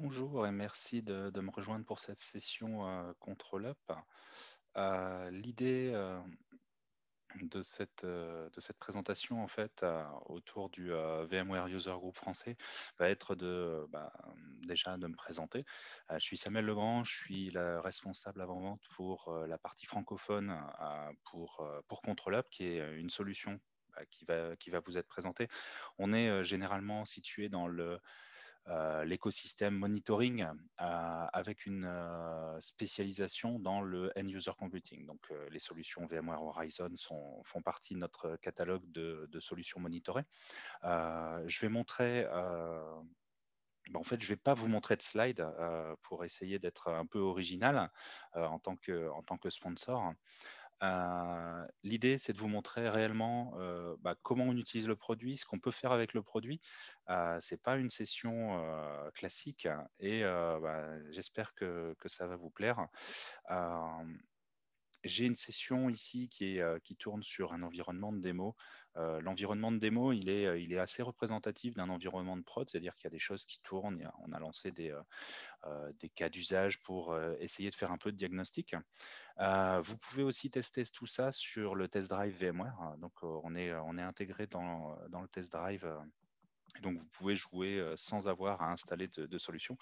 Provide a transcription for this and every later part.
Bonjour et merci de, me rejoindre pour cette session ControlUp. Euh, Control euh, L'idée euh, de, cette, de cette présentation en fait autour du VMware User Group français va être de bah, déjà de me présenter. je suis Samuel Lebrun, je suis la responsable avant-vente pour la partie francophone pour, pour Control Up, qui est une solution bah, qui, va, qui va vous être présentée. On est généralement situé dans le euh, l'écosystème monitoring euh, avec une euh, spécialisation dans le end-user computing. Donc, les solutions VMware Horizon sont, font partie de notre catalogue de, solutions monitorées. je vais montrer... en fait, je ne vais pas vous montrer de slide pour essayer d'être un peu original en, tant que, en, tant que, sponsor. L'idée, c'est de vous montrer réellement euh, bah, comment on utilise le produit, ce qu'on peut faire avec le produit. Euh, ce n'est pas une session euh, classique et euh, bah, j'espère que, ça va vous plaire. j'ai une session ici qui tourne sur un environnement de démo euh, l'environnement de démo, euh, il est, assez représentatif d'un environnement de prod, c'est-à-dire qu'il y a des choses qui tournent. on a lancé des, euh, cas d'usage pour essayer de faire un peu de diagnostic. vous pouvez aussi tester tout ça sur le test drive VMware. Donc, on est, intégré dans, dans le test drive donc, vous pouvez jouer euh, sans avoir à installer de, solution.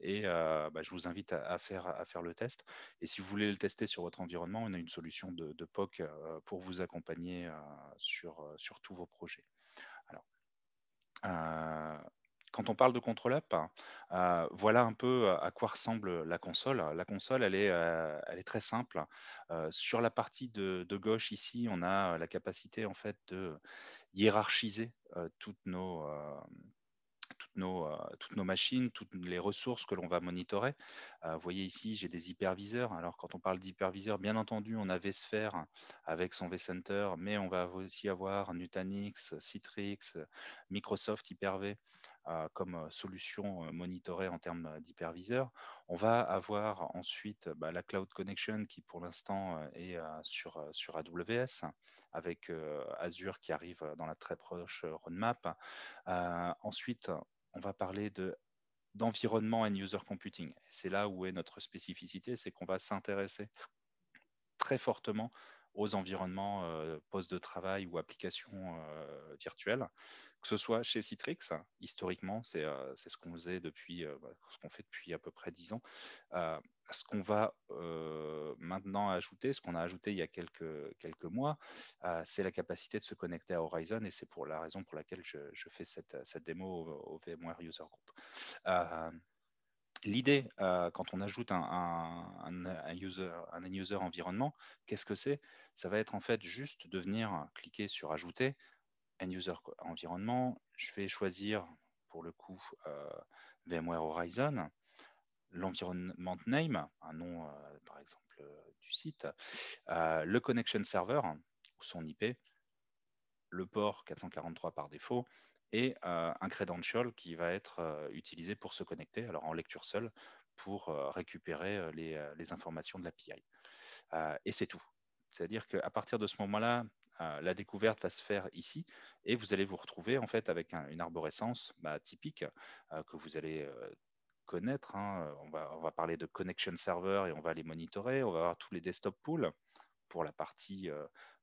Et euh, bah, je vous invite à, faire, le test. Et si vous voulez le tester sur votre environnement, on a une solution de, POC euh, pour vous accompagner sur, tous vos projets. Alors, quand on parle de contrôle up, euh, voilà un peu euh, à quoi ressemble la console. La console, elle est, euh, très simple. sur la partie de, gauche ici, on a la capacité en fait de hiérarchiser toutes nos toutes nos, machines, toutes les ressources que l'on va monitorer. vous voyez ici, j'ai des hyperviseurs. Alors, quand on parle d'hyperviseurs, bien entendu, on a vSphere avec son vCenter, mais on va aussi avoir Nutanix, Citrix, Microsoft Hyper-V. Euh, comme euh, solution euh, monitorée en termes d'hyperviseur. On va avoir ensuite bah, la Cloud Connection qui pour l'instant est sur, sur AWS avec Azure qui arrive dans la très proche roadmap. ensuite, on va parler d'environnement and user computing. C'est là où est notre spécificité, c'est qu'on va s'intéresser très fortement aux environnements poste postes de travail ou applications virtuelles que ce soit chez Citrix, historiquement, c'est euh, ce qu'on faisait depuis, euh, bah, ce qu'on fait depuis à peu près 10 ans. Euh, ce qu'on va maintenant ajouter, ce qu'on a ajouté il y a quelques, mois, c'est la capacité de se connecter à Horizon et c'est pour la raison pour laquelle je, fais cette, démo au, VMware User Group. L'idée, quand on ajoute un, un, un user, user environnement, qu'est-ce que c'est Ça va être en fait juste de venir cliquer sur Ajouter, end-user environnement, je vais choisir pour le coup euh, VMware Horizon, l'environnement name, un nom euh, par exemple euh, du site, le connection server son IP, le port 443 par défaut et un credential qui va être utilisé pour se connecter, alors en lecture seule, pour récupérer les, les, informations de l'API. et c'est tout. C'est-à-dire qu'à partir de ce moment-là, euh, la découverte va se faire ici et vous allez vous retrouver en fait avec une arborescence bah, typique euh, que vous allez euh, connaître. Hein. On, va, parler de connection server et on va les monitorer. On va avoir tous les desktop pools pour la partie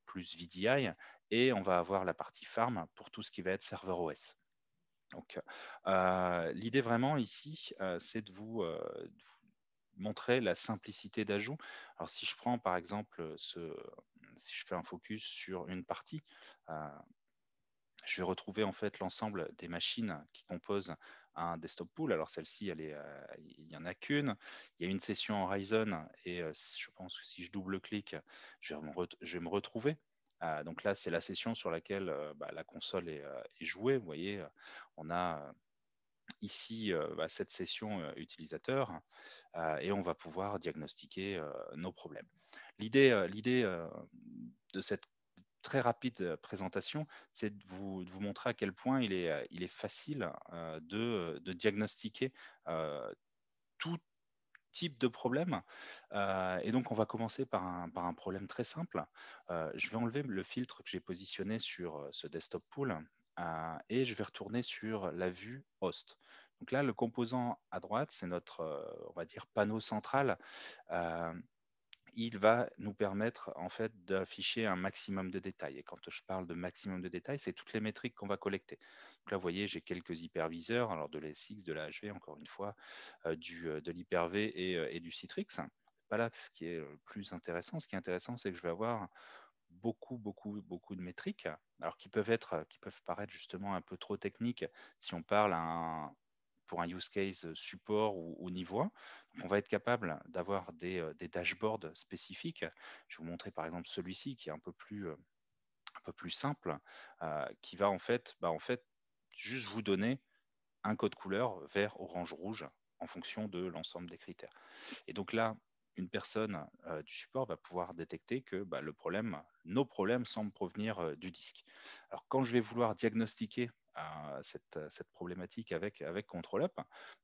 plus VDI et on va avoir la partie farm pour tout ce qui va être serveur OS. Donc, l'idée vraiment ici, c'est de vous, de vous montrer la simplicité d'ajout. Alors, si je prends par exemple ce, si je fais un focus sur une partie, euh, je vais retrouver en fait l'ensemble des machines qui composent un desktop pool. Alors celle-ci, euh, il n'y en a qu'une. Il y a une session en Horizon et euh, je pense que si je double-clique, je, vais me retrouver. donc là, c'est la session sur laquelle bah, la console est, jouée. Vous voyez, on a ici bah, cette session utilisateur et on va pouvoir diagnostiquer nos problèmes. L'idée, euh, l'idée euh, de cette très rapide euh, présentation, c'est de vous, montrer à quel point il est, il est facile de, diagnostiquer tout type de problème. et donc, on va commencer par un, problème très simple. je vais enlever le filtre que j'ai positionné sur ce desktop pool et je vais retourner sur la vue host. Donc là, le composant à droite, c'est notre, on va dire, panneau central il va nous permettre en fait d'afficher un maximum de détails. Et quand je parle de maximum de détails, c'est toutes les métriques qu'on va collecter. Donc là, vous voyez, j'ai quelques hyperviseurs, alors de l'SX, de la encore une fois, euh, euh, de l'hyper-V euh, et, du Citrix. Pas là ce qui est le plus intéressant. Ce qui est intéressant, c'est que je vais avoir beaucoup, beaucoup, beaucoup de métriques, alors qui peuvent être, qui peuvent paraître justement un peu trop techniques si on parle à un, pour un use case euh, support ou, niveau 1. on va être capable d'avoir euh, des, dashboards spécifiques. Je vais vous montrer par exemple celui-ci qui est un peu plus, euh, peu plus simple, qui va en fait, bah, en fait juste vous donner un code couleur vert, orange, rouge en fonction de l'ensemble des critères. Et donc là, une personne du support va pouvoir détecter que bah, le problème, nos problèmes semblent provenir du disque. Alors quand je vais vouloir diagnostiquer à cette, problématique avec, avec ControlUp,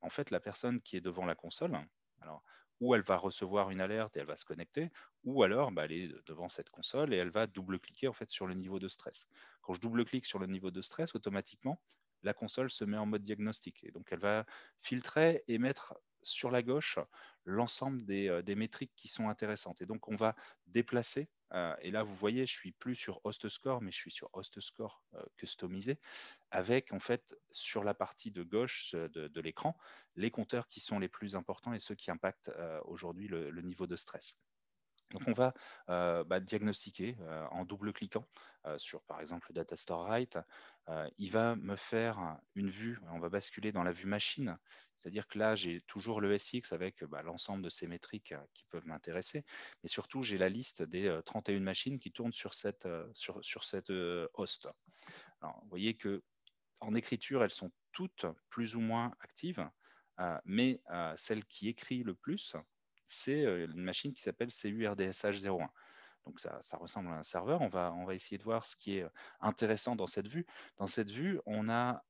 en fait, la personne qui est devant la console, alors, ou elle va recevoir une alerte et elle va se connecter, ou alors bah, elle est devant cette console et elle va double-cliquer en fait, sur le niveau de stress. Quand je double-clique sur le niveau de stress, automatiquement, la console se met en mode diagnostic. Et donc, elle va filtrer et mettre sur la gauche l'ensemble euh, des, métriques qui sont intéressantes. Et donc, on va déplacer, euh, et là, vous voyez, je ne suis plus sur host score, mais je suis sur host score euh, customisé, avec, en fait, sur la partie de gauche de, l'écran, les compteurs qui sont les plus importants et ceux qui impactent aujourd'hui le, niveau de stress. Donc, on va bah, diagnostiquer en double-cliquant sur, par exemple, le Data Store Write », euh, il va me faire une vue, on va basculer dans la vue machine, c'est-à-dire que là, j'ai toujours le SX avec bah, l'ensemble de ces métriques euh, qui peuvent m'intéresser, mais surtout, j'ai la liste des 31 euh, machines qui tournent sur cette, sur, host. Alors, vous voyez que en écriture, elles sont toutes plus ou moins actives, mais celle qui écrit le plus, c'est une machine qui s'appelle CURDSH01. Donc ça, ressemble à un serveur. On va, essayer de voir ce qui est euh, intéressant dans cette vue. Dans cette vue, on a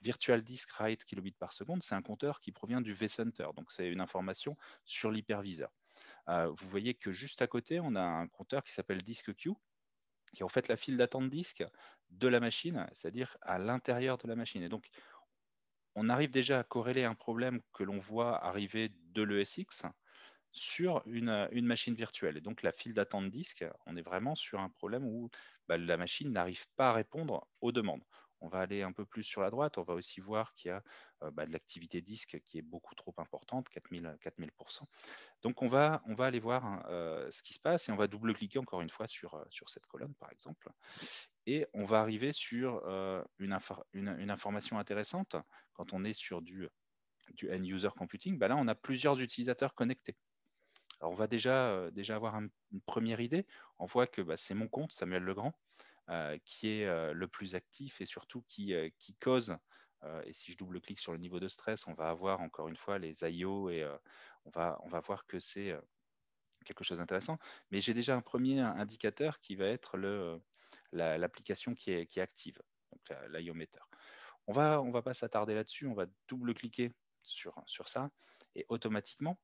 Virtual Disk Write kilobits par seconde, c'est un compteur qui provient du vCenter, donc c'est une information sur l'hyperviseur. Euh, vous voyez que juste à côté, on a un compteur qui s'appelle Queue, qui est en fait la file d'attente disque de la machine, c'est-à-dire à, à l'intérieur de la machine. Et donc, on arrive déjà à corréler un problème que l'on voit arriver de l'ESX sur euh, une, machine virtuelle. Et donc la file d'attente disque, on est vraiment sur un problème où bah, la machine n'arrive pas à répondre aux demandes. On va aller un peu plus sur la droite, on va aussi voir qu'il y a euh, bah, de l'activité disque qui est beaucoup trop importante, 4000%. 4000%. Donc on va, on va aller voir hein, euh, ce qui se passe et on va double-cliquer encore une fois sur, sur cette colonne, par exemple. Et on va arriver sur une, une, information intéressante quand on est sur du du end user computing, bah là, on a plusieurs utilisateurs connectés on va déjà, euh, déjà avoir une première idée. On voit que bah, c'est mon compte, Samuel Legrand, euh, qui est euh, le plus actif et surtout qui, cause. et si je double-clique sur le niveau de stress, on va avoir encore une fois les IO et on, va, on va voir que c'est quelque chose d'intéressant. Mais j'ai déjà un premier indicateur qui va être l'application qui, est, qui active, donc l'IOmeter. On va, on va pas s'attarder là-dessus, on va double-cliquer sur, sur ça et automatiquement,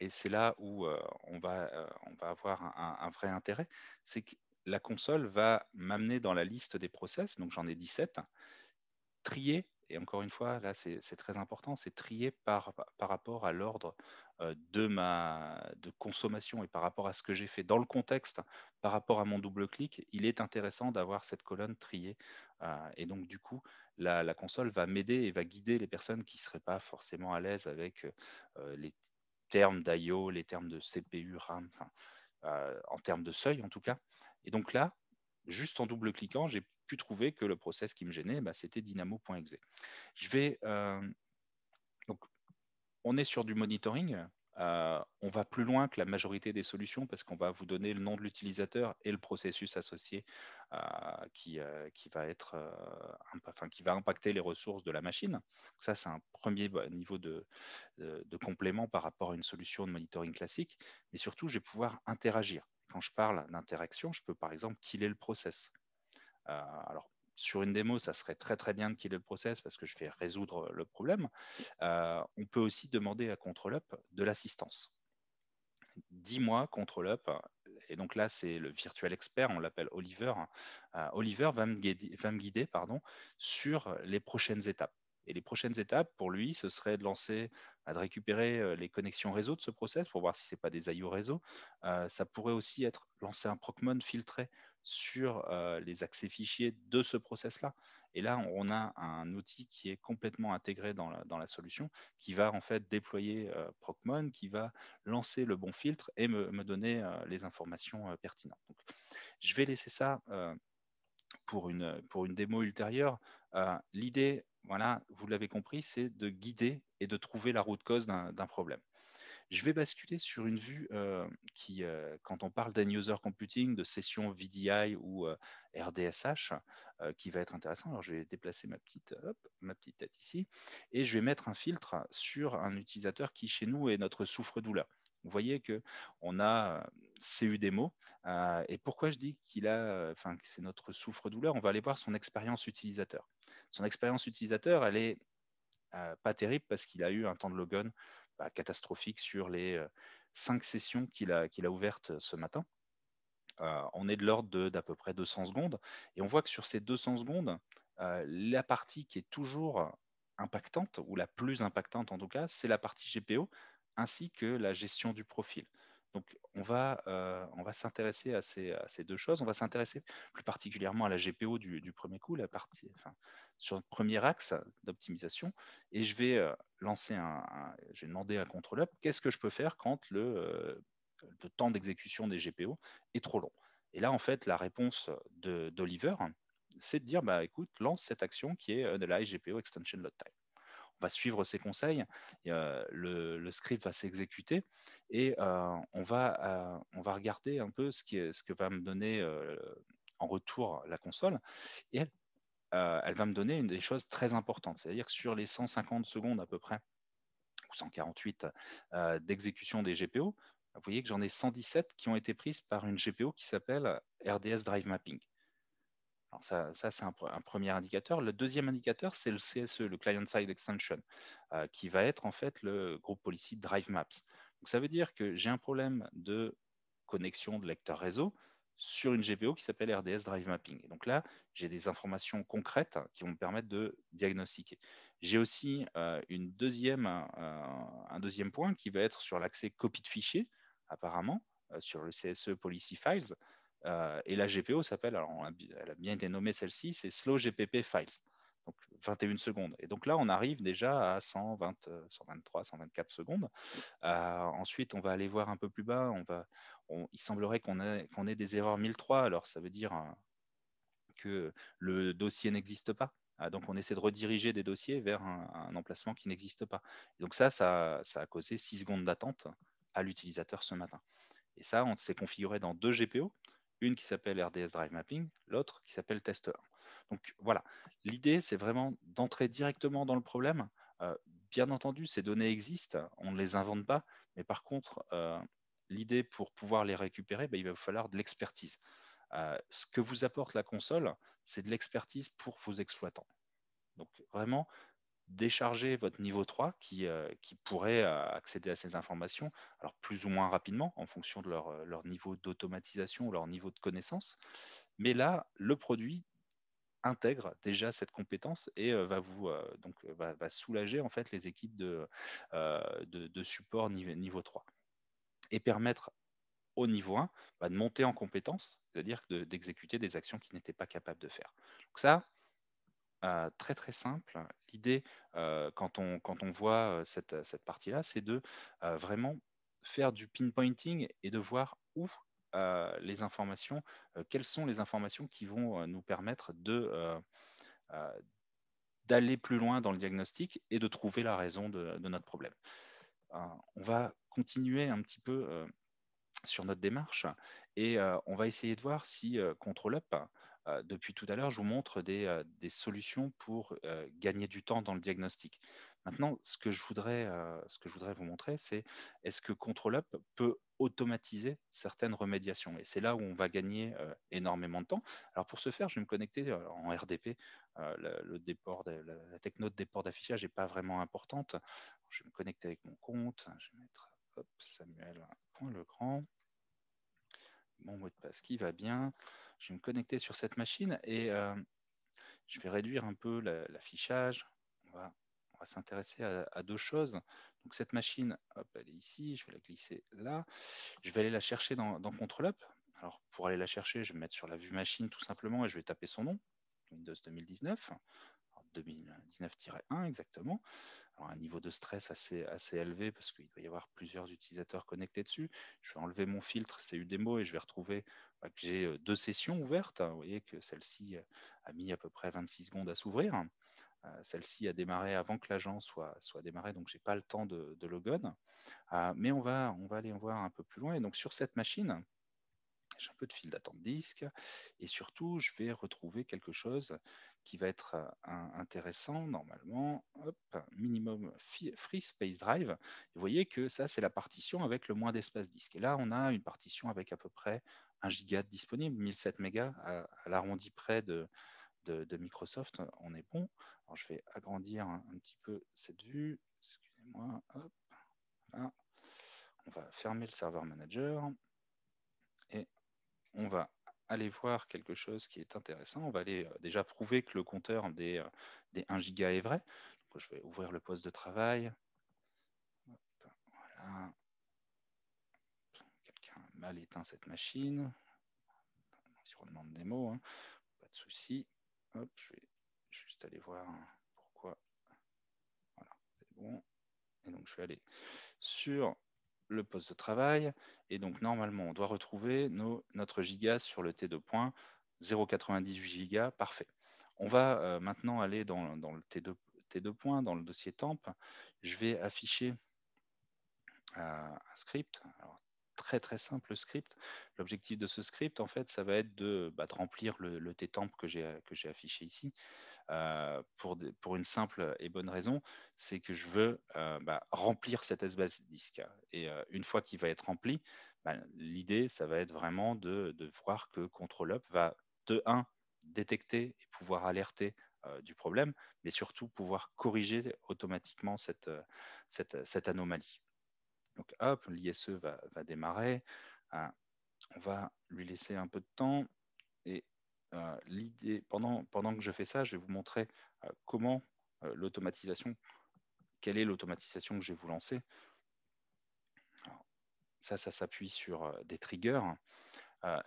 et c'est là où on, va, on, va, avoir un, vrai intérêt, c'est que la console va m'amener dans la liste des process, donc j'en ai 17, trier, et encore une fois, là c'est très important, c'est trier par, par, rapport à l'ordre de ma de consommation et par rapport à ce que j'ai fait dans le contexte, par rapport à mon double clic, il est intéressant d'avoir cette colonne triée. et donc du coup, la, la console va m'aider et va guider les personnes qui ne seraient pas forcément à l'aise avec les termes d'IO, les termes de CPU, RAM, euh, en termes de seuil en tout cas. Et donc là, juste en double-cliquant, j'ai pu trouver que le process qui me gênait, bah, c'était dynamo.exe. Je vais. Euh, donc, on est sur du monitoring. Euh, on va plus loin que la majorité des solutions parce qu'on va vous donner le nom de l'utilisateur et le processus associé euh, qui, euh, qui, va être, enfin, qui va impacter les ressources de la machine. ça, c'est un premier bah, niveau de, complément par rapport à une solution de monitoring classique. Mais surtout, je vais pouvoir interagir. Quand je parle d'interaction, je peux par exemple qu'il est le process. alors, sur une démo, ça serait très très bien de qu'il le process parce que je vais résoudre euh, le problème. Euh, on peut aussi demander à ControlUp de l'assistance. Dis-moi, ControlUp, et donc là c'est le virtuel expert, on l'appelle Oliver. Hein, euh, Oliver va me guider, pardon, sur les prochaines étapes. Et les prochaines étapes pour lui, ce serait de lancer, bah, de récupérer les connexions réseau de ce process pour voir si ce n'est pas des IO réseau. ça pourrait aussi être lancer un Procmon filtré sur euh, les accès fichiers de ce process-là. Et là, on a un outil qui est complètement intégré dans la, solution, qui va en fait déployer euh, Procmon, qui va lancer le bon filtre et me, donner euh, les informations pertinentes. je vais laisser ça pour, une, pour une démo ultérieure. L'idée, voilà, vous l'avez compris, c'est de guider et de trouver la route cause d'un problème. Je vais basculer sur une vue euh, qui, euh, quand on parle d'end-user computing, de session VDI ou RDSH, euh, qui va être intéressant. Alors, je vais déplacer ma petite, ma petite tête ici et je vais mettre un filtre sur un utilisateur qui, chez nous, est notre souffre-douleur. Vous voyez qu'on a CUDemo. et pourquoi je dis qu'il a, enfin, que c'est notre souffre-douleur On va aller voir son expérience utilisateur. Son expérience utilisateur, elle est pas terrible parce qu'il a eu un temps de logon bah, catastrophique sur les euh, cinq sessions qu'il a, ouvertes euh, ce matin. Euh, on est de l'ordre d'à peu près 200 secondes. Et on voit que sur ces 200 secondes, la partie qui est toujours impactante, ou la plus impactante en tout cas, c'est la partie GPO, ainsi que la gestion du profil. Donc, on va, euh, va s'intéresser à ces, deux choses. On va s'intéresser plus particulièrement à la GPO du, premier coup, la partie, enfin, sur le premier axe d'optimisation. Et je vais euh, lancer un, j'ai demandé à un qu'est-ce que je peux faire quand le, euh, le temps d'exécution des GPO est trop long. Et là, en fait, la réponse d'Oliver, c'est de dire, bah, écoute, lance cette action qui est de la IGPO Extension Load Time va suivre ses conseils, euh, le, script va s'exécuter et euh, on, va, euh, on va regarder un peu ce, qui ce que va me donner en retour la console. Et elle, va me donner une des choses très importantes. C'est-à-dire que sur les 150 secondes à peu près, ou 148 d'exécution des GPO, vous voyez que j'en ai 117 qui ont été prises par une GPO qui s'appelle RDS Drive Mapping. Alors ça, c'est un, premier indicateur. Le deuxième indicateur, c'est le CSE, le Client Side Extension, euh, qui va être en fait le groupe policy Drive Maps. ça veut dire que j'ai un problème de connexion de lecteur réseau sur une GPO qui s'appelle RDS Drive Mapping. donc là, j'ai des informations concrètes hein, qui vont me permettre de diagnostiquer. J'ai aussi euh, un deuxième point qui va être sur l'accès copie de fichiers, apparemment, euh, sur le CSE Policy Files. Euh, et la GPO s'appelle, elle a bien été nommée celle-ci, c'est Slow GPP Files, donc 21 secondes. Et donc là, on arrive déjà à 120, 123, 124 secondes. Euh, ensuite, on va aller voir un peu plus bas. il semblerait qu'on ait, des erreurs 1003, alors ça veut dire euh, que le dossier n'existe pas. Ah, donc, on essaie de rediriger des dossiers vers un, emplacement qui n'existe pas. donc, ça, ça, ça, a causé 6 secondes d'attente à l'utilisateur ce matin. Et ça, on s'est configuré dans deux GPO une qui s'appelle RDS Drive Mapping, l'autre qui s'appelle Tester. Donc voilà, l'idée, c'est vraiment d'entrer directement dans le problème. Euh, bien entendu, ces données existent, on ne les invente pas, mais par contre, euh, l'idée pour pouvoir les récupérer, bah, il va vous falloir de l'expertise. Euh, ce que vous apporte la console, c'est de l'expertise pour vos exploitants. Donc vraiment, décharger votre niveau 3 qui, euh, qui pourrait euh, accéder à ces informations, alors plus ou moins rapidement en fonction de leur, euh, niveau d'automatisation ou leur niveau de connaissance. Mais là, le produit intègre déjà cette compétence et va vous donc va, soulager en fait les équipes de, de, support niveau, niveau 3 et permettre au niveau 1 bah, de monter en compétence, c'est-à-dire d'exécuter des actions qui n'étaient pas capables de faire. Donc ça, euh, très très simple. L'idée, euh, quand, on, voit euh, cette, partie-là, c'est de vraiment faire du pinpointing et de voir où les informations, quelles sont les informations qui vont nous permettre de, d'aller plus loin dans le diagnostic et de trouver la raison de, de notre problème. on va continuer un petit peu sur notre démarche et on va essayer de voir si Control-Up depuis tout à l'heure, je vous montre des, solutions pour gagner du temps dans le diagnostic. Maintenant, ce que je voudrais, ce que je voudrais vous montrer, c'est est-ce que ControlUp peut automatiser certaines remédiations Et c'est là où on va gagner énormément de temps. Alors pour ce faire, je vais me connecter en RDP. Le, déport la, techno de déport d'affichage n'est pas vraiment importante. je vais me connecter avec mon compte. Hein, je vais mettre Samuel.legrand. Mon mot de passe qui va bien je vais me connecter sur cette machine et euh, je vais réduire un peu l'affichage. On va, s'intéresser à, deux choses. Donc cette machine, hop, elle est ici, je vais la glisser là. Je vais aller la chercher dans, Control Up. Alors pour aller la chercher, je vais me mettre sur la vue machine tout simplement et je vais taper son nom, Windows 2019, 2019-1 exactement un niveau de stress assez, élevé parce qu'il doit y avoir plusieurs utilisateurs connectés dessus. Je vais enlever mon filtre, c'est et je vais retrouver bah, que j'ai euh, deux sessions ouvertes. Hein. Vous voyez que celle-ci euh, a mis à peu près 26 secondes à s'ouvrir. Euh, celle-ci a démarré avant que l'agent soit, soit démarré, donc je n'ai pas le temps de, logon. Ah, mais on va, on va aller en voir un peu plus loin. donc sur cette machine, j'ai un peu de fil d'attente disque et surtout je vais retrouver quelque chose qui va être euh, intéressant normalement. Hop, minimum free space drive. vous voyez que ça, c'est la partition avec le moins d'espace disque. Et là, on a une partition avec à peu près 1 giga disponible, 1007 mégas à, l'arrondi près de, Microsoft. On est bon. je vais agrandir un, petit peu cette vue. Excusez-moi. On va fermer le serveur manager et on va aller voir quelque chose qui est intéressant. On va aller euh, déjà prouver que le compteur des, 1 euh, giga est vrai. je vais ouvrir le poste de travail. Voilà. Quelqu'un a mal éteint cette machine. Environnement demande des mots. Hein. pas de souci. je vais juste aller voir pourquoi. Voilà, c'est bon. Et donc, je vais aller sur le poste de travail. Et donc, normalement, on doit retrouver notre giga sur le T2 point, giga, parfait. On va euh, maintenant aller dans, le T2, dans le dossier temp. Je vais afficher euh, un script. très très simple script. L'objectif de ce script, en fait, ça va être de, bah, remplir le, le T-temp que j'ai affiché ici. Euh, pour, pour, une simple et bonne raison, c'est que je veux euh, bah, remplir cet espace disque. Et euh, une fois qu'il va être rempli, bah, l'idée, ça va être vraiment de, voir que Control-Up va, de 1, détecter et pouvoir alerter du problème, mais surtout pouvoir corriger automatiquement cette, cette, anomalie. Donc hop, l'ISE va, va démarrer. Ah, on va lui laisser un peu de temps et euh, l'idée, pendant, pendant que je fais ça, je vais vous montrer euh, comment euh, l'automatisation, quelle est l'automatisation que je vais vous lancer. Ça, ça s'appuie sur des triggers.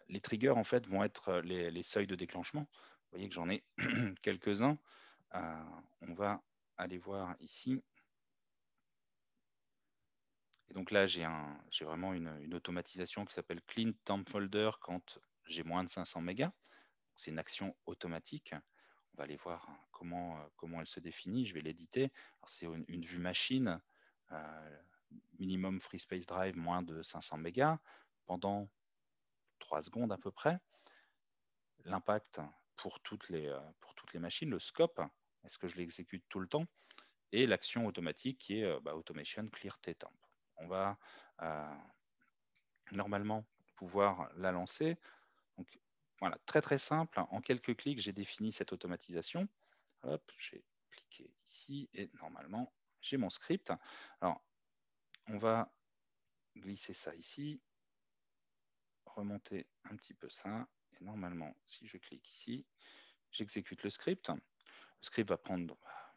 les triggers, en fait, vont être les, seuils de déclenchement. Vous voyez que j'en ai quelques-uns. on va aller voir ici. Et donc là, j'ai un, vraiment une, une, automatisation qui s'appelle Clean Temp Folder quand j'ai moins de 500 mégas c'est une action automatique. On va aller voir comment, euh, comment elle se définit. Je vais l'éditer. C'est une, vue machine, euh, minimum free space drive, moins de 500 mégas, pendant 3 secondes à peu près. L'impact pour, toutes les, euh, pour toutes les machines, le scope, est-ce que je l'exécute tout le temps Et l'action automatique qui est bah, automation clear temp. On va normalement pouvoir la lancer. Donc, voilà, très très simple. Hein. En quelques clics, j'ai défini cette automatisation. j'ai cliqué ici et normalement, j'ai mon script. Alors, on va glisser ça ici, remonter un petit peu ça. Et normalement, si je clique ici, j'exécute le script. Le script va prendre bah,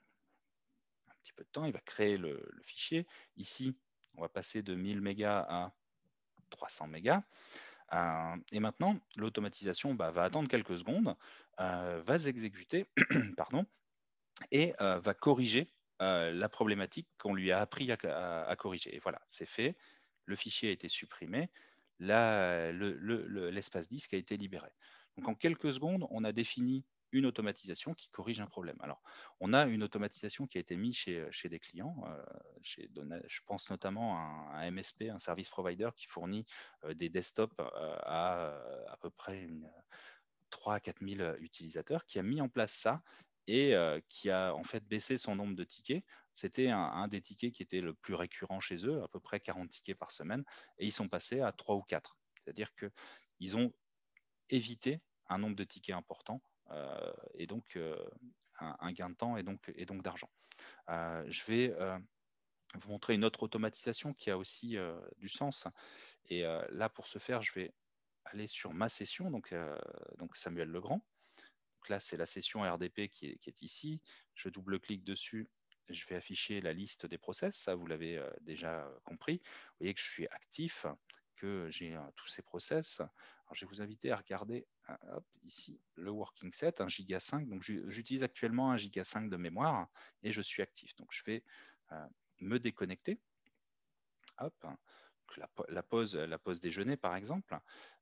un petit peu de temps, il va créer le, le fichier. Ici, on va passer de 1000 mégas à 300 mégas. Euh, et maintenant, l'automatisation bah, va attendre quelques secondes, euh, va exécuter, pardon, et euh, va corriger la problématique qu'on lui a appris à, corriger. Et voilà, c'est fait, le fichier a été supprimé, l'espace disque a été libéré. Donc en quelques secondes, on a défini une automatisation qui corrige un problème. Alors, on a une automatisation qui a été mise chez, des clients. Euh, je pense notamment à un, MSP, un service provider qui fournit euh, des desktops euh, à à peu près une, 3 à 4 000 utilisateurs, qui a mis en place ça et qui a en fait baissé son nombre de tickets. C'était un, un, des tickets qui était le plus récurrent chez eux, à peu près 40 tickets par semaine, et ils sont passés à 3 ou 4. C'est-à-dire qu'ils ont évité un nombre de tickets important euh, et donc euh, un, gain de temps et donc, et donc d'argent. Euh, je vais vous montrer une autre automatisation qui a aussi du sens. Et là, pour ce faire, je vais aller sur ma session, donc, donc Samuel Legrand. là, c'est la session RDP qui est, qui est ici. Je double-clique dessus je vais afficher la liste des process, ça vous l'avez déjà compris. Vous voyez que je suis actif j'ai hein, tous ces process. je vais vous inviter à regarder hein, ici le working set, 1 giga 5. Donc, j'utilise actuellement un giga 5 de mémoire et je suis actif. Donc, je vais euh, me déconnecter. Hop. Hein, la, pause, la pause déjeuner, par exemple.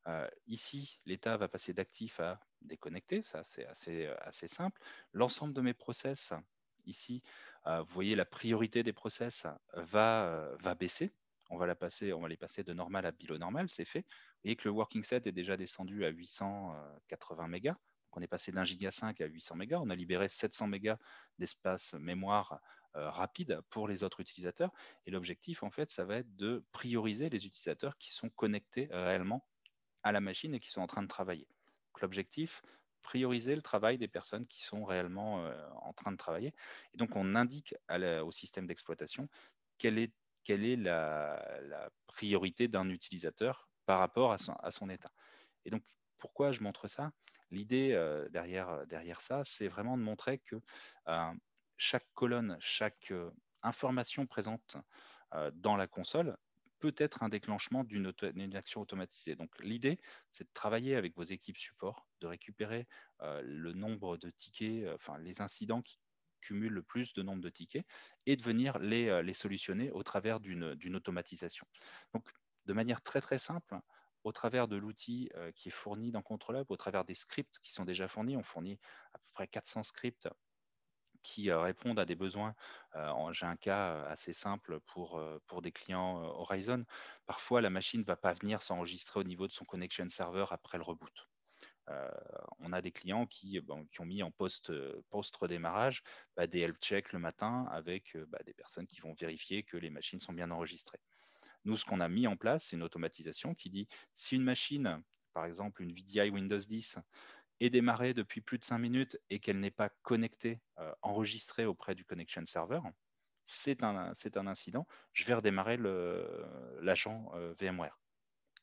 Euh, ici, l'état va passer d'actif à déconnecté, ça c'est assez, euh, assez simple. L'ensemble de mes process, ici, vous voyez la priorité des process va, va baisser on va, passer, les passer de normal à bilo normal, c'est fait. Vous voyez que le working set est déjà descendu à 880 mégas. Donc on est passé d'un giga 5 à 800 mégas. On a libéré 700 mégas d'espace mémoire euh, rapide pour les autres utilisateurs. Et l'objectif, en fait, ça va être de prioriser les utilisateurs qui sont connectés réellement à la machine et qui sont en train de travailler. L'objectif, prioriser le travail des personnes qui sont réellement euh, en train de travailler. Et donc, on indique au système d'exploitation quel est quelle est la, priorité d'un utilisateur par rapport à son, état. Et donc, pourquoi je montre ça L'idée euh, derrière, euh, derrière ça, c'est vraiment de montrer que euh, chaque colonne, chaque information présente dans la console peut être un déclenchement d'une action automatisée. Donc l'idée, c'est de travailler avec vos équipes support, de récupérer le nombre de tickets, enfin les incidents qui cumulent le plus de nombre de tickets et de venir les, euh, solutionner au travers d'une automatisation. Donc, de manière très très simple, au travers de l'outil euh, qui est fourni dans Control au travers des scripts qui sont déjà fournis, on fournit à peu près 400 scripts qui euh, répondent à des besoins. J'ai un cas assez simple pour, pour des clients Horizon. Parfois, la machine ne va pas venir s'enregistrer au niveau de son connection server après le reboot. Euh, on a des clients qui, ont mis en post, euh, post redémarrage bah, des help checks le matin avec euh, bah, des personnes qui vont vérifier que les machines sont bien enregistrées. Nous, ce qu'on a mis en place, c'est une automatisation qui dit si une machine, par exemple une VDI Windows 10, est démarrée depuis plus de 5 minutes et qu'elle n'est pas connectée, enregistrée auprès du connection server, c'est un, incident, je vais redémarrer l'agent VMware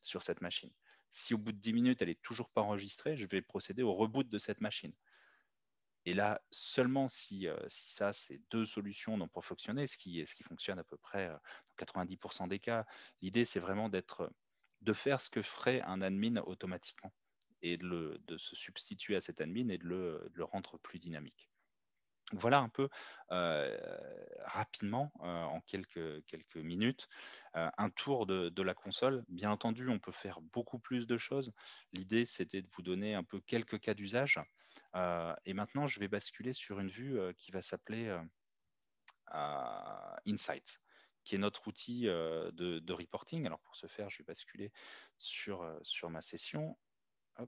sur cette machine. Si au bout de 10 minutes, elle n'est toujours pas enregistrée, je vais procéder au reboot de cette machine. Et là, seulement si, euh, si ça, ces deux solutions n'ont pas fonctionné, ce qui, ce qui fonctionne à peu près euh, dans 90% des cas, l'idée, c'est vraiment d'être, de faire ce que ferait un admin automatiquement et de, se substituer à cet admin et de le rendre plus dynamique. Voilà un peu rapidement, en quelques, quelques minutes, un tour de, la console. Bien entendu, on peut faire beaucoup plus de choses. L'idée, c'était de vous donner un peu quelques cas d'usage. et maintenant, je vais basculer sur une vue qui va s'appeler ah, Insights, qui est notre outil de, reporting. Alors pour ce faire, je vais basculer sur, sur ma session. je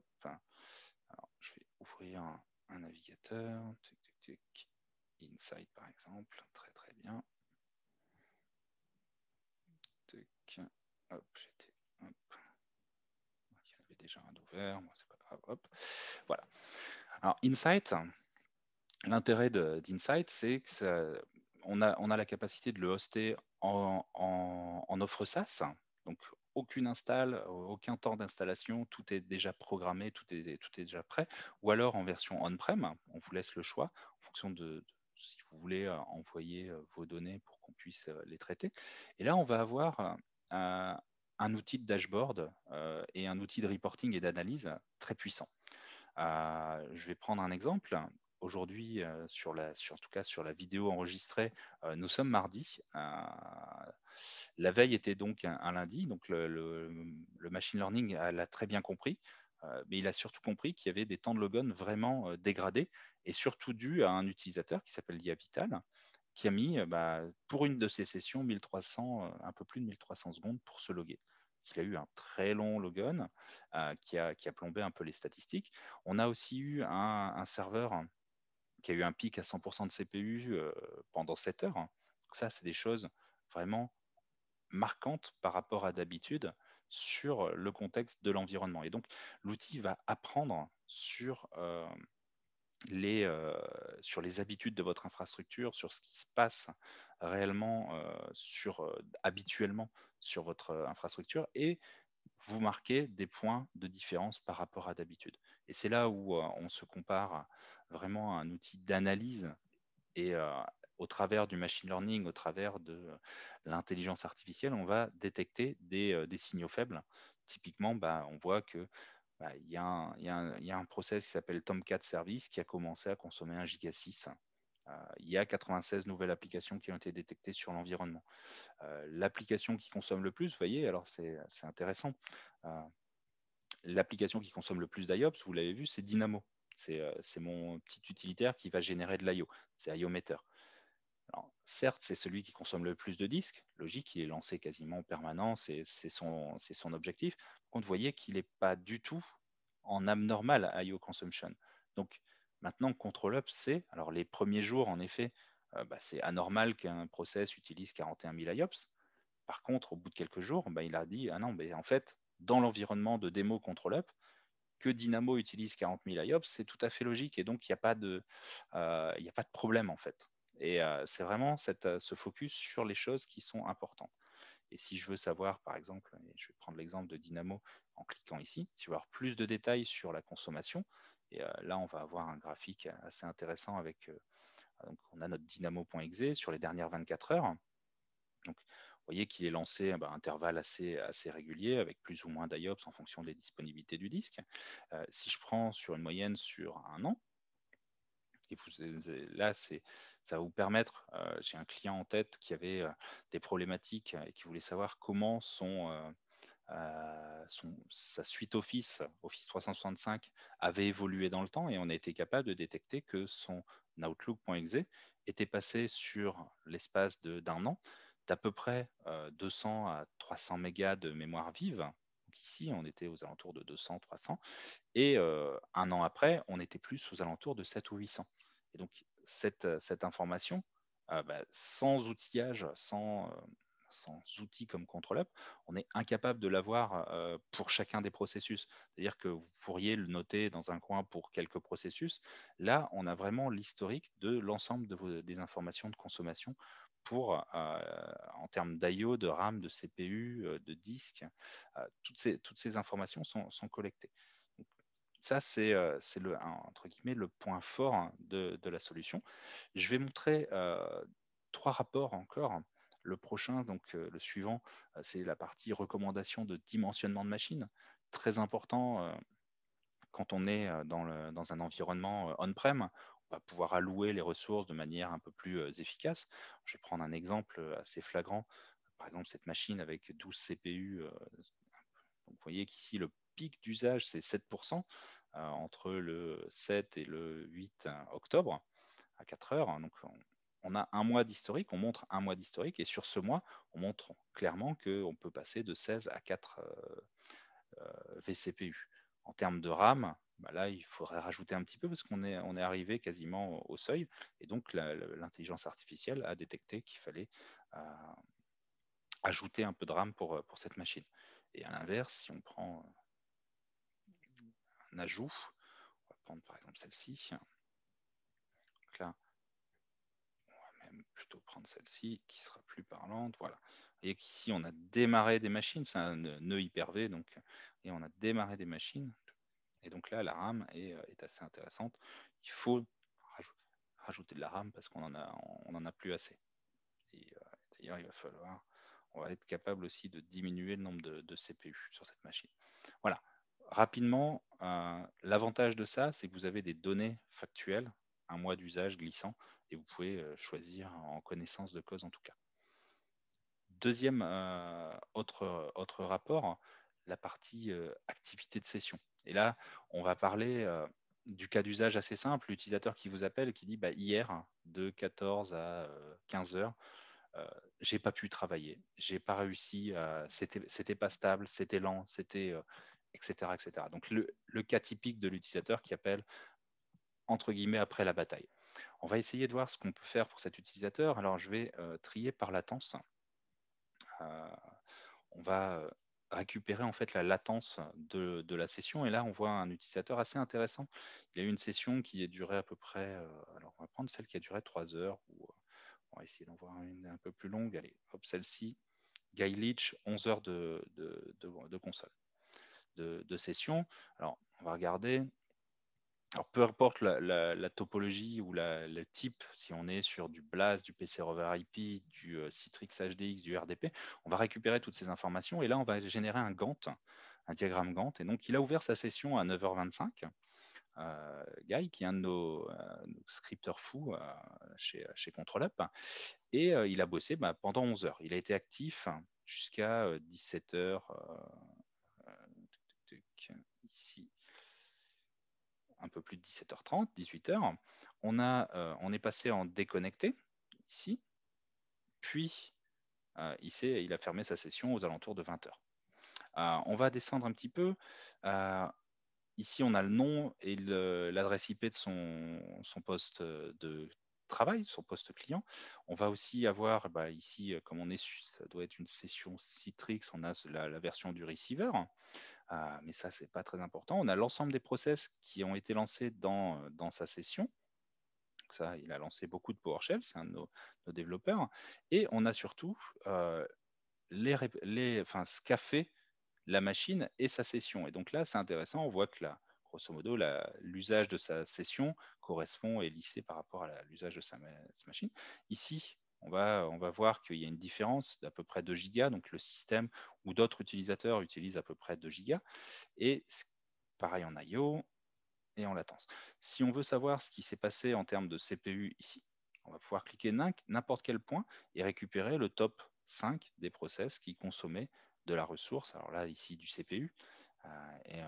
vais ouvrir un, navigateur. Insight par exemple. Très très bien. j'étais. Il y avait déjà un d'ouvert, c'est pas grave. Hop. Voilà. Alors, Insight, l'intérêt d'Insight, c'est que on, a, on a la capacité de le hoster en, offre SaaS. Donc, aucune install, aucun temps d'installation, tout est déjà programmé, tout est, tout est déjà prêt, ou alors en version on-prem, on vous laisse le choix en fonction de, si vous voulez euh, envoyer euh, vos données pour qu'on puisse euh, les traiter. Et là, on va avoir un, outil de dashboard et un outil de reporting et d'analyse très puissant. je vais prendre un exemple aujourd'hui, sur la, sur, en tout cas sur la vidéo enregistrée, nous sommes mardi. la veille était donc un, lundi, donc le, machine learning l'a très bien compris. Euh, mais il a surtout compris qu'il y avait des temps de logon vraiment euh, dégradés et surtout dû à un utilisateur qui s'appelle Diavital qui a mis euh, bah, pour une de ses sessions 1300, un peu plus de 1300 secondes pour se loguer. Il a eu un très long logon qui, a, plombé un peu les statistiques. On a aussi eu un, serveur qui a eu un pic à 100% de CPU pendant 7 heures. ça, c'est des choses vraiment marquantes par rapport à d'habitude sur euh, le contexte de l'environnement. Et donc, l'outil va apprendre sur, euh, les, euh, sur les habitudes de votre infrastructure, sur ce qui se passe réellement, sur, habituellement sur votre infrastructure et vous marquer des points de différence par rapport à d'habitude. Et c'est là où on se compare vraiment à un outil d'analyse et, au travers du machine learning, au travers de euh, l'intelligence artificielle, on va détecter des, euh, signaux faibles. Typiquement, bah, on voit que bah, y, a un, process qui s'appelle Tomcat Service qui a commencé à consommer un giga 6. Euh, il y a 96 nouvelles applications qui ont été détectées sur l'environnement. L'application qui consomme le plus, vous voyez, alors c'est intéressant. L'application qui consomme le plus d'IOPS, vous l'avez vu, c'est Dynamo. C'est mon petit utilitaire qui va générer de l'IO. C'est IOMeter. Alors, certes, c'est celui qui consomme le plus de disques, logique, il est lancé quasiment en permanence, et c'est son, son, objectif. On voyez qu'il n'est pas du tout en abnormal IO consumption. Donc maintenant, Control Up, c'est, alors les premiers jours, en effet, euh, bah, c'est anormal qu'un process utilise 41 000 IOPS. Par contre, au bout de quelques jours, bah, il a dit, ah non, mais en fait, dans l'environnement de démo Control Up, que Dynamo utilise 40 000 IOPS, c'est tout à fait logique et donc il n'y a, euh, a pas de problème en fait. Et euh, c'est vraiment euh, ce focus sur les choses qui sont importantes. Et si je veux savoir, par exemple, je vais prendre l'exemple de Dynamo en cliquant ici, si je veux avoir plus de détails sur la consommation, et euh, là, on va avoir un graphique assez intéressant avec, donc on a notre dynamo.exe sur les dernières 24 heures. Donc, vous voyez qu'il est lancé bah, à intervalle assez, assez régulier, avec plus ou moins d'IOPS en fonction des disponibilités du disque. si je prends sur une moyenne sur un an, là, c'est, ça va vous permettre. Euh, j'ai un client en tête qui avait euh, des problématiques euh, et qui voulait savoir comment son, sa suite Office, Office 365, avait évolué dans le temps et on a été capable de détecter que son Outlook.exe était passé sur l'espace d'un an d'à peu près 200 à 300 mégas de mémoire vive ici, on était aux alentours de 200, 300. Et euh, un an après, on était plus aux alentours de 700 ou 800. Et donc, cette, euh, information, ah bah, sans outillage, sans, euh, sans outils comme Control Up, on est incapable de l'avoir euh, pour chacun des processus. C'est-à-dire que vous pourriez le noter dans un coin pour quelques processus. Là, on a vraiment l'historique de l'ensemble des informations de consommation pour, euh, en termes d'IO, de RAM, de CPU, euh, de disque, toutes ces, informations sont, collectées. ça, c'est le, point fort hein, de, la solution. Je vais montrer trois rapports encore le prochain, donc euh, le suivant, euh, c'est la partie recommandation de dimensionnement de machine. Très important euh, quand on est dans, un environnement on-prem, on va pouvoir allouer les ressources de manière un peu plus efficace. Je vais prendre un exemple assez flagrant. Par exemple, cette machine avec 12 CPU. vous voyez qu'ici, le pic d'usage, c'est 7% entre le 7 et le 8 octobre à 4 heures. Hein, donc, on a un mois d'historique, on montre un mois d'historique, et sur ce mois, on montre clairement qu'on peut passer de 16 à 4 euh, euh, VCPU. En termes de RAM, bah là, il faudrait rajouter un petit peu parce qu'on est, arrivé quasiment au seuil, et donc l'intelligence artificielle a détecté qu'il fallait euh, ajouter un peu de RAM pour, pour cette machine. Et à l'inverse, si on prend un ajout, on va prendre par exemple celle-ci, celle-ci qui sera plus parlante. Voilà. Vous voyez qu'ici, on a démarré des machines, c'est un nœud hyper-V, donc, et on a démarré des machines. Et donc là, la RAM est, euh, assez intéressante. Il faut rajouter, de la RAM parce qu'on n'en a, on en a plus assez. Et euh, d'ailleurs, il va falloir, on va être capable aussi de diminuer le nombre de, CPU sur cette machine. Voilà. Rapidement, euh, l'avantage de ça, c'est que vous avez des données factuelles, un mois d'usage glissant, et vous pouvez euh, choisir en connaissance de cause en tout cas. Deuxième euh, autre, autre, rapport, la partie euh, activité de session. Et là, on va parler du cas d'usage assez simple, l'utilisateur qui vous appelle, qui dit bah, hier, de 14 à 15 heures, j'ai pas pu travailler, j'ai pas réussi, c'était pas stable, c'était lent, c'était etc., Donc le, cas typique de l'utilisateur qui appelle entre guillemets après la bataille. On va essayer de voir ce qu'on peut faire pour cet utilisateur. Alors, je vais euh, trier par latence. Euh, on va euh, récupérer en fait la latence de, la session. Et là, on voit un utilisateur assez intéressant. Il y a eu une session qui a duré à peu près... alors, on va prendre celle qui a duré 3 heures. on va essayer d'en voir une un peu plus longue. Allez, hop, celle-ci. Guy Leach, 11 heures de, de console, de, session. Alors, on va regarder peu importe la, topologie ou le type, si on est sur du Blast, du PC Rover IP, du euh, Citrix HDX, du RDP, on va récupérer toutes ces informations et là, on va générer un Gantt, un diagramme Gantt. Et donc, il a ouvert sa session à 9h25. Euh, Guy, qui est un de nos, euh, scripteurs fous chez, chez ControlUp, et il a bossé bah, pendant 11 heures. Il a été actif jusqu'à 17 h ici un peu plus de 17h30, 18h. On, a, euh, on est passé en déconnecté ici, puis euh, il a fermé sa session aux alentours de 20h. Euh, on va descendre un petit peu. ici, on a le nom et l'adresse IP de son, poste de travail, son poste client. On va aussi avoir, bah, ici, comme on est, ça doit être une session Citrix, on a la, la version du receiver. Ah, mais ça, c'est pas très important. On a l'ensemble des process qui ont été lancés dans, euh, sa session. ça, il a lancé beaucoup de PowerShell, c'est un de nos, développeurs. Et on a surtout euh, les, les, enfin, ce qu'a fait la machine et sa session. Et donc là, c'est intéressant, on voit que là, grosso modo, l'usage de sa session correspond et lissé par rapport à l'usage de sa, machine. Ici, on va, voir qu'il y a une différence d'à peu près 2 gigas, donc le système ou d'autres utilisateurs utilisent à peu près 2 gigas. Et pareil en I.O. et en latence. Si on veut savoir ce qui s'est passé en termes de CPU ici, on va pouvoir cliquer n'importe quel point et récupérer le top 5 des process qui consommaient de la ressource. Alors là, ici, du CPU. Euh, euh,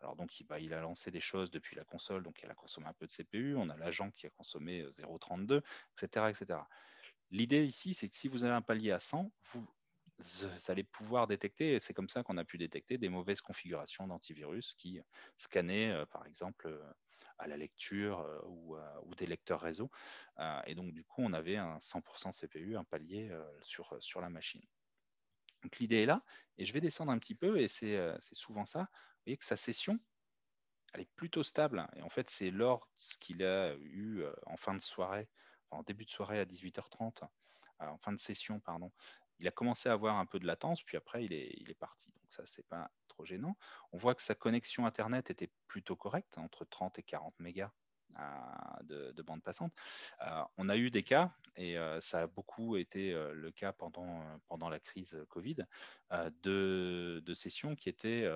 alors donc, il, bah, il, a lancé des choses depuis la console, donc elle a consommé un peu de CPU. On a l'agent qui a consommé 0,32, etc., etc. L'idée ici, c'est que si vous avez un palier à 100, euh, vous, allez pouvoir détecter, et c'est comme ça qu'on a pu détecter des mauvaises configurations d'antivirus qui scannaient, euh, par exemple, euh, à la lecture ou, des lecteurs réseau. et donc, du coup, on avait un 100% CPU, un palier sur, sur la machine. Donc, l'idée est là, et je vais descendre un petit peu, et c'est souvent ça. Vous voyez que sa session, elle est plutôt stable, hein. et en fait, c'est ce qu'il a eu, en fin de soirée, en début de soirée à 18h30, euh, en fin de session, pardon, il a commencé à avoir un peu de latence, puis après, il est, parti. Donc ça, c'est pas trop gênant. On voit que sa connexion Internet était plutôt correcte, hein, entre 30 et 40 mégas euh, de, bande passante. Euh, on a eu des cas, et ça a beaucoup été le cas pendant, pendant la crise Covid, de, de, sessions qui étaient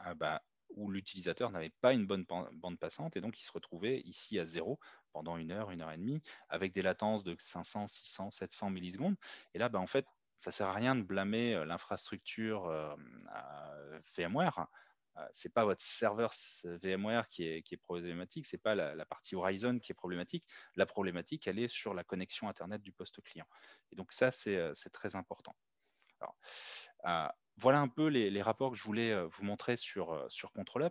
ah, bah, où l'utilisateur n'avait pas une bonne bande passante et donc il se retrouvait ici à zéro pendant une heure, une heure et demie, avec des latences de 500, 600, 700 millisecondes. Et là, bah, en fait, ça ne sert à rien de blâmer euh, l'infrastructure euh, VMware. Euh, ce n'est pas votre serveur VMware qui est, problématique, ce n'est pas la, partie Horizon qui est problématique. La problématique, elle est sur la connexion Internet du poste client. Et donc ça, c'est très important. Alors, voilà un peu les, rapports que je voulais euh, vous montrer sur, euh, sur Control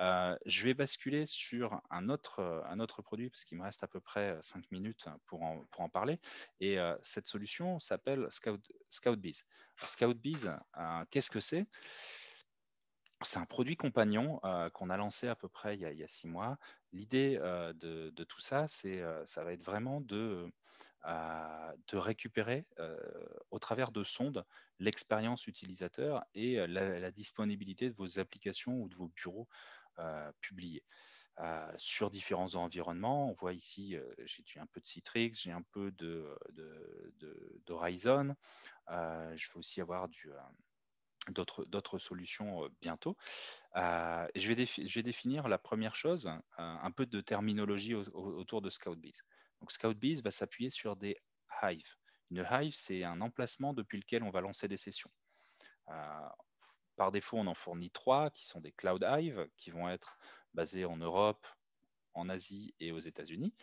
euh, je vais basculer sur un autre, un autre produit, parce qu'il me reste à peu près 5 minutes hein, pour en, pour en parler. Et cette solution s'appelle Scout, ScoutBees, qu'est-ce que c'est c'est un produit compagnon euh, qu'on a lancé à peu près il y a, six mois. L'idée euh, de, tout ça, c'est, euh, ça va être vraiment de, récupérer au travers de sondes l'expérience utilisateur et la, disponibilité de vos applications ou de vos bureaux publiés. sur différents environnements, on voit ici, j'ai un peu de Citrix, j'ai un peu de, d'Horizon, je vais aussi avoir du d'autres solutions bientôt. je, vais définir la première chose, un peu de terminologie autour de ScoutBees. Donc ScoutBees va s'appuyer sur des hives. Une hive, c'est un emplacement depuis lequel on va lancer des sessions. par défaut, on en fournit trois, qui sont des cloud hives, qui vont être basés en Europe, en Asie et aux États-Unis.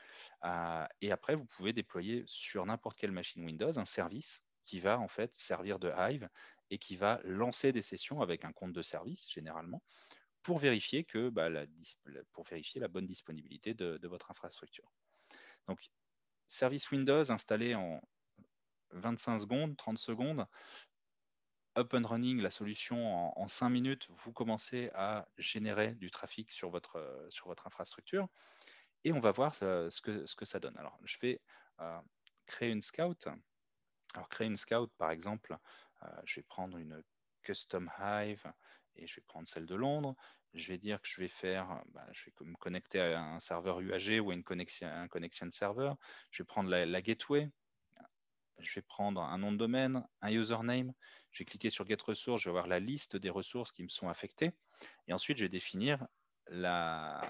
et après, vous pouvez déployer sur n'importe quelle machine Windows un service qui va en fait servir de Hive et qui va lancer des sessions avec un compte de service généralement pour vérifier, que, bah, la, pour vérifier la bonne disponibilité de, votre infrastructure. Donc, service Windows installé en 25 secondes, 30 secondes, up and running, la solution en, 5 minutes, vous commencez à générer du trafic sur votre, sur votre infrastructure et on va voir euh, ce que, ce que ça donne. Alors, je vais euh, créer une scout. Alors, créer une scout, par exemple, euh, je vais prendre une custom hive et je vais prendre celle de Londres. Je vais dire que je vais faire, bah, je vais me connecter à un serveur UAG ou à, une connexion, un connection server. Je vais prendre la, gateway. Je vais prendre un nom de domaine, un username. Je vais cliquer sur Get ressources. Je vais avoir la liste des ressources qui me sont affectées. Et ensuite, je vais définir la,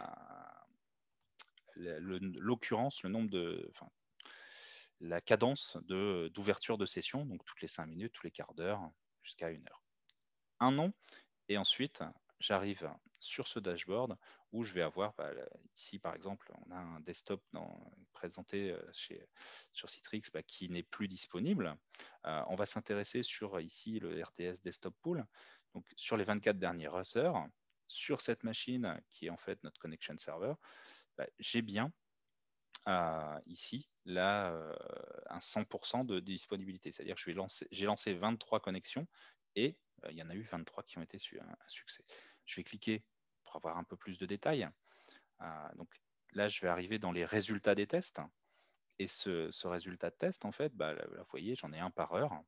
l'occurrence, le nombre de, la cadence d'ouverture de, session, donc toutes les cinq minutes, tous les quarts d'heure, jusqu'à une heure. Un nom, et ensuite, j'arrive sur ce dashboard où je vais avoir, bah, ici par exemple, on a un desktop dans, présenté euh, chez, sur Citrix bah, qui n'est plus disponible. Euh, on va s'intéresser sur ici le RTS Desktop Pool, donc sur les 24 dernières heures, sur cette machine qui est en fait notre connection server, bah, j'ai bien ici là, euh, un 100% de, disponibilité. C'est-à-dire que j'ai lancé, 23 connexions et euh, il y en a eu 23 qui ont été un, succès. Je vais cliquer pour avoir un peu plus de détails. Euh, donc là, je vais arriver dans les résultats des tests. Et ce, résultat de test, en fait, vous bah, voyez, j'en ai un par heure.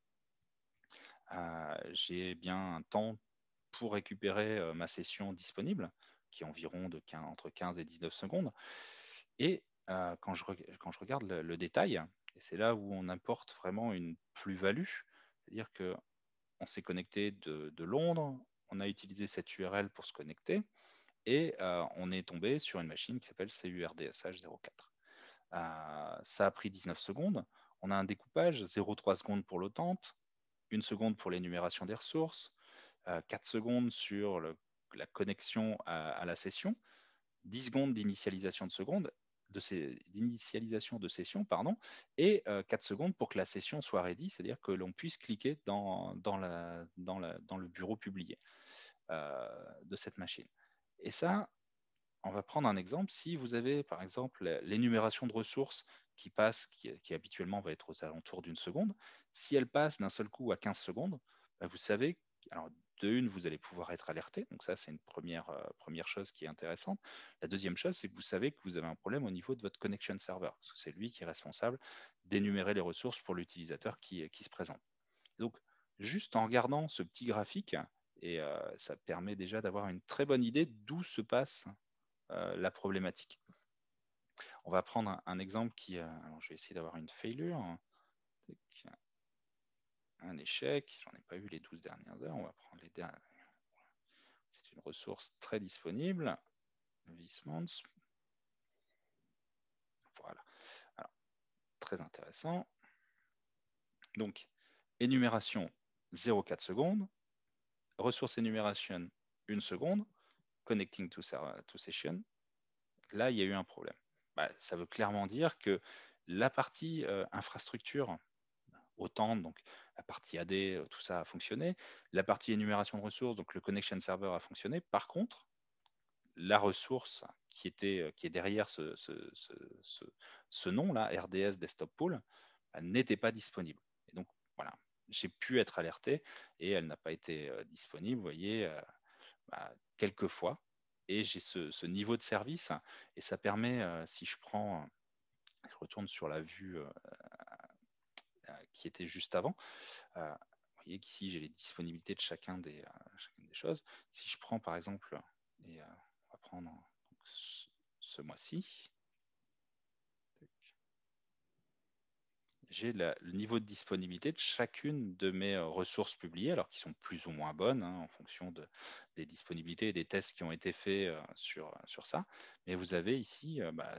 j'ai bien un temps pour récupérer ma session disponible, qui est environ entre 15 et 19 secondes. Et quand, je, regarde le, détail, et c'est là où on importe vraiment une plus-value, c'est-à-dire qu'on s'est connecté de, Londres, on a utilisé cette URL pour se connecter, et euh, on est tombé sur une machine qui s'appelle CURDSH04. Euh, ça a pris 19 secondes. On a un découpage 0,3 secondes pour l'autente, 1 seconde pour l'énumération des ressources, 4 euh, secondes sur la connexion à, la session, 10 secondes d'initialisation de seconde d'initialisation de, session pardon, et 4 euh, secondes pour que la session soit ready, c'est-à-dire que l'on puisse cliquer dans, la, dans, le bureau publié euh, de cette machine. Et ça, on va prendre un exemple. Si vous avez, par exemple, l'énumération de ressources qui passe, qui, habituellement va être aux alentours d'une seconde, si elle passe d'un seul coup à 15 secondes, bah, vous savez, alors de une, vous allez pouvoir être alerté. Donc ça, c'est une première, euh, première chose qui est intéressante. La deuxième chose, c'est que vous savez que vous avez un problème au niveau de votre connection server, c'est lui qui est responsable d'énumérer les ressources pour l'utilisateur qui, euh, se présente. Donc, juste en regardant ce petit graphique, et euh, ça permet déjà d'avoir une très bonne idée d'où se passe la problématique. On va prendre un, un exemple qui... alors, je vais essayer d'avoir une failure un échec, j'en ai pas eu les 12 dernières heures, on va prendre les dernières. C'est une ressource très disponible, Vismans. Voilà. très intéressant. Donc, énumération 0,4 secondes, ressource énumération 1 seconde, connecting to, to session. Là, il y a eu un problème. Bah, ça veut clairement dire que la partie euh, infrastructure autant, donc la partie AD, euh, tout ça a fonctionné. La partie énumération de ressources, donc le connection server a fonctionné. Par contre, la ressource qui, était, euh, qui est derrière ce, ce, nom-là, RDS Desktop Pool, bah, n'était pas disponible. Et donc, voilà, j'ai pu être alerté et elle n'a pas été euh, disponible, vous voyez, bah, quelques fois. Et j'ai ce, niveau de service et ça permet, si je prends, je retourne sur la vue qui était juste avant. Euh, vous voyez qu'ici, j'ai les disponibilités de chacun des, euh, chacune des choses. Si je prends par exemple, et euh, on va prendre ce mois-ci, j'ai le niveau de disponibilité de chacune de mes euh, ressources publiées, alors qui sont plus ou moins bonnes hein, en fonction des disponibilités et des tests qui ont été faits euh, sur, euh, sur ça. Mais vous avez ici bah,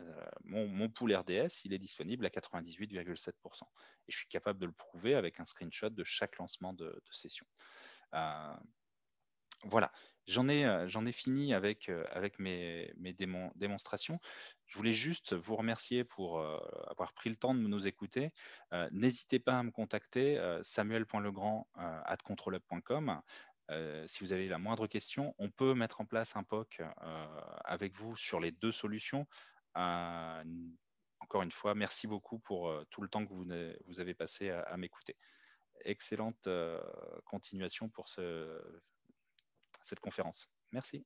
mon, pool RDS, il est disponible à 98,7%. Et je suis capable de le prouver avec un screenshot de chaque lancement de, session. voilà, j'en ai, ai, fini avec, avec mes, mes démonstrations. Je voulais juste vous remercier pour euh, avoir pris le temps de nous écouter. Euh, n'hésitez pas à me contacter, euh, samuel.legrand.com. si vous avez la moindre question, on peut mettre en place un POC avec vous sur les deux solutions. encore une fois, merci beaucoup pour tout le temps que vous, avez passé à, m'écouter. Excellente continuation pour cette conférence. Merci.